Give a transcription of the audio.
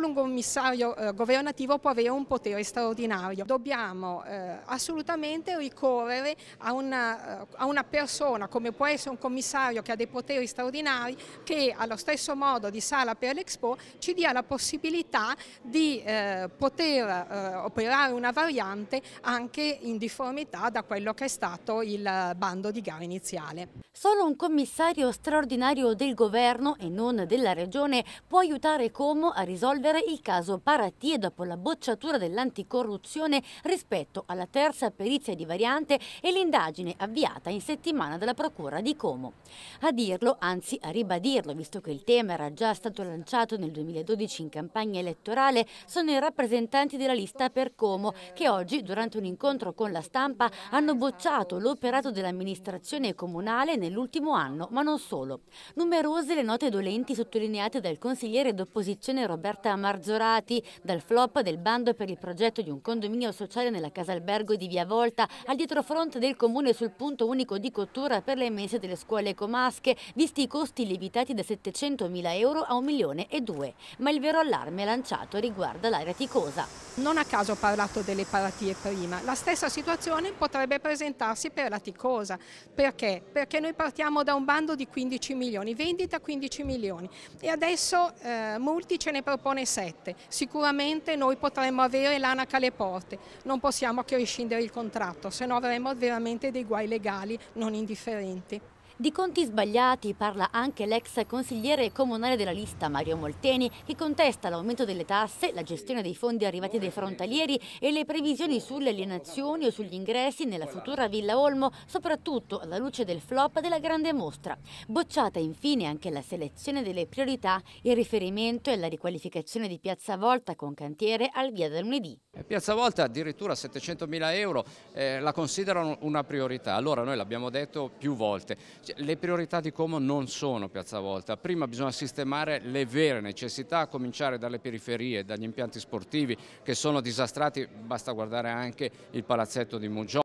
solo un commissario eh, governativo può avere un potere straordinario. Dobbiamo eh, assolutamente ricorrere a una, eh, a una, persona come può essere un commissario che ha dei poteri straordinari che allo stesso modo di Sala per l'Expo ci dia la possibilità di eh, poter eh, operare una variante anche in difformità da quello che è stato il bando di gara iniziale. Solo un commissario straordinario del governo e non della regione può aiutare Como a risolvere risolvere il caso Paratie dopo la bocciatura dell'anticorruzione rispetto alla terza perizia di variante e l'indagine avviata in settimana dalla Procura di Como. A dirlo, anzi a ribadirlo, visto che il tema era già stato lanciato nel 2012 in campagna elettorale, sono i rappresentanti della lista per Como che oggi, durante un incontro con la stampa, hanno bocciato l'operato dell'amministrazione comunale nell'ultimo anno, ma non solo. Numerose le note dolenti sottolineate dal consigliere d'opposizione Roberta Marta Marzorati, dal flop del bando per il progetto di un condominio sociale nella Casa Albergo di Via Volta al dietrofront del comune sul punto unico di cottura per le mese delle scuole comasche, visti i costi lievitati da 700 mila euro a 1 milione e 2. Ma il vero allarme lanciato riguarda l'area ticosa. Non a caso ho parlato delle paratie prima, la stessa situazione potrebbe presentarsi per la ticosa. Perché? Perché noi partiamo da un bando di 15 milioni, vendita 15 milioni e adesso eh, Multi ce ne propone Regione 7. Sicuramente noi potremmo avere l'anaca alle porte, non possiamo che rescindere il contratto, se no avremo veramente dei guai legali non indifferenti. Di conti sbagliati parla anche l'ex consigliere comunale della lista Mario Molteni che contesta l'aumento delle tasse, la gestione dei fondi arrivati dai frontalieri e le previsioni sulle alienazioni o sugli ingressi nella futura Villa Olmo, soprattutto alla luce del flop della grande mostra. Bocciata infine anche la selezione delle priorità, il riferimento è la riqualificazione di Piazza Volta con cantiere al Via del Lunedì. Eh, Piazza Volta addirittura 700 mila euro eh, la considerano una priorità, allora noi l'abbiamo detto più volte le priorità di Como non sono Piazza Volta, prima bisogna sistemare le vere necessità, a cominciare dalle periferie, dagli impianti sportivi che sono disastrati, basta guardare anche il palazzetto di Mugio.